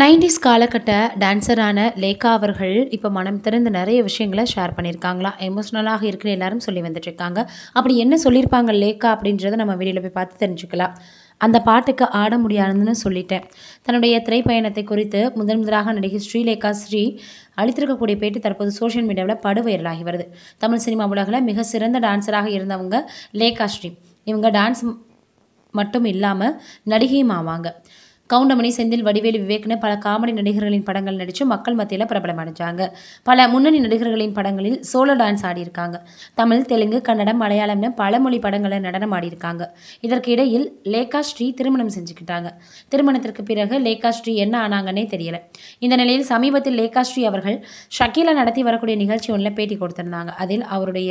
nineties காலகட்ட டான்ஸரான லேகா அவர்கள் இப்போ மனம் திறந்து நிறைய விஷயங்களை ஷேர் பண்ணியிருக்காங்களா எமோஷ்னலாக இருக்குன்னு எல்லாரும் சொல்லி வந்துட்டுருக்காங்க அப்படி என்ன சொல்லியிருப்பாங்க லேகா அப்படின்றத நம்ம வீடியோவில் போய் பார்த்து தெரிஞ்சுக்கலாம் அந்த பாட்டுக்கு ஆட முடியாதுன்னு சொல்லிட்டேன் தன்னுடைய திரைப்பயணத்தை குறித்து முதன் முதலாக நடிகை ஸ்ரீலேகா ஸ்ரீ அளித்திருக்கக்கூடிய பேட்டி தற்போது சோஷியல் மீடியாவில் படுவைரலாகி வருது தமிழ் சினிமா உலகில் மிக சிறந்த டான்ஸராக இருந்தவங்க லேகா ஸ்ரீ இவங்க டான்ஸ் மட்டும் இல்லாமல் நடிகையும் ஆவாங்க கவுண்டமணி செந்தில் வடிவேலு விவேக்னு பல காமெடி நடிகர்களின் படங்கள் நடித்து மக்கள் மத்தியில் பிரபலம் அடைஞ்சாங்க பல முன்னணி நடிகர்களின் படங்களில் சோலோ டான்ஸ் ஆடியிருக்காங்க தமிழ் தெலுங்கு கன்னடம் மலையாளம்னு பல மொழி படங்களை நடனம் ஆடியிருக்காங்க இதற்கு இடையில் லேகா ஸ்ரீ திருமணம் செஞ்சுக்கிட்டாங்க திருமணத்திற்கு பிறகு லேகா ஸ்ரீ என்ன ஆனாங்கன்னே தெரியல இந்த நிலையில் சமீபத்தில் லேகா ஸ்ரீ அவர்கள் ஷக்கீலா நடத்தி வரக்கூடிய நிகழ்ச்சி ஒன்றில் பேட்டி கொடுத்திருந்தாங்க அதில் அவருடைய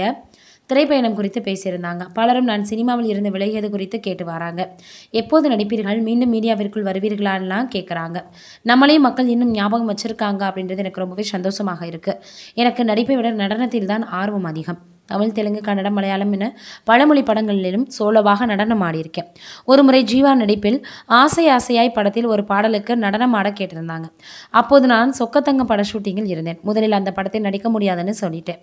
திரைப்பயணம் குறித்து பேசியிருந்தாங்க பலரும் நான் சினிமாவில் இருந்து விலகியது குறித்து கேட்டு வராங்க எப்போது நடிப்பீர்கள் மீண்டும் மீடியாவிற்குள் வருவீர்களான்லாம் கேட்குறாங்க நம்மளே மக்கள் இன்னும் ஞாபகம் வச்சிருக்காங்க அப்படின்றது எனக்கு ரொம்பவே சந்தோஷமாக இருக்குது எனக்கு நடிப்பை விட நடனத்தில் தான் ஆர்வம் அதிகம் தமிழ் தெலுங்கு கன்னடம் மலையாளம் என பழமொழி படங்களிலும் சோலோவாக நடனம் ஆடியிருக்கேன் ஒரு முறை ஜீவா நடிப்பில் ஆசை ஆசையாய் படத்தில் ஒரு பாடலுக்கு நடனம் ஆட கேட்டிருந்தாங்க அப்போது நான் சொக்கத்தங்க பட ஷூட்டிங்கில் இருந்தேன் முதலில் அந்த படத்தை நடிக்க முடியாதுன்னு சொல்லிட்டேன்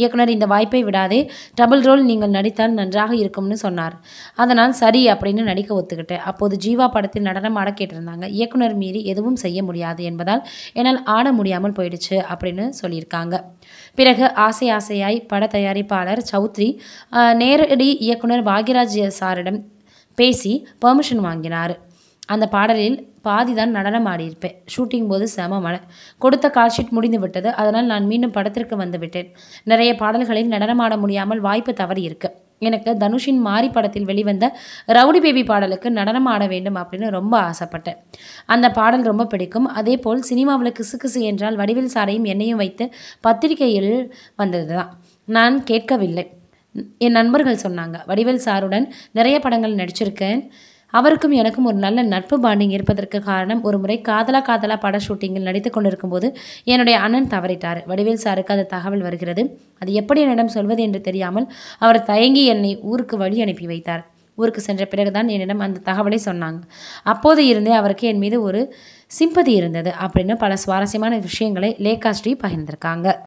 இயக்குனர் இந்த வாய்ப்பை விடாதே டபுள் ரோல் நீங்கள் நடித்தால் நன்றாக இருக்கும்னு சொன்னார் அதனால் சரி அப்படின்னு நடிக்க ஒத்துக்கிட்டேன் அப்போது ஜீவா படத்தில் நடனம் ஆட கேட்டிருந்தாங்க இயக்குனர் மீறி எதுவும் செய்ய முடியாது என்பதால் என்னால் ஆட முடியாமல் போயிடுச்சு அப்படின்னு சொல்லியிருக்காங்க பிறகு ஆசை ஆசையாய் பட தயாரிப்பாளர் சௌத்ரி நேரடி இயக்குனர் பாக்யராஜ் சாரிடம் பேசி பெர்மிஷன் வாங்கினார் அந்த பாடலில் பாதி தான் நடனம் ஆடியிருப்பேன் ஷூட்டிங் போது செம மழை கொடுத்த கால் ஷீட் முடிந்து விட்டது அதனால் நான் மீண்டும் படத்திற்கு வந்துவிட்டேன் நிறைய பாடல்களில் நடனம் ஆட முடியாமல் வாய்ப்பு தவறி இருக்கு எனக்கு தனுஷின் மாரி படத்தில் வெளிவந்த ரவுடி பேபி பாடலுக்கு நடனம் ஆட வேண்டும் அப்படின்னு ரொம்ப ஆசைப்பட்டேன் அந்த பாடல் ரொம்ப பிடிக்கும் அதே போல் சினிமாவில் கிசு கிசு என்றால் வடிவில் சாரையும் என்னையும் வைத்து பத்திரிகையில் வந்தது தான் நான் கேட்கவில்லை என் நண்பர்கள் சொன்னாங்க வடிவேல் சாருடன் நிறைய படங்கள் நடிச்சிருக்கேன் அவருக்கும் எனக்கும் ஒரு நல்ல நட்பு பாண்டிங் இருப்பதற்கு காரணம் ஒரு முறை காதலா காதலா பட ஷூட்டிங்கில் நடித்து கொண்டிருக்கும் போது என்னுடைய அண்ணன் தவறிட்டார் வடிவேல் சாருக்கு அது தகவல் வருகிறது அது எப்படி என்னிடம் சொல்வது என்று தெரியாமல் அவர் தயங்கி என்னை ஊருக்கு வழி அனுப்பி வைத்தார் ஊருக்கு சென்ற பிறகுதான் என்னிடம் அந்த தகவலை சொன்னாங்க அப்போது இருந்தே அவருக்கு என் மீது ஒரு சிம்பதி இருந்தது அப்படின்னு பல சுவாரஸ்யமான விஷயங்களை லேகாஸ்ரீ பகிர்ந்திருக்காங்க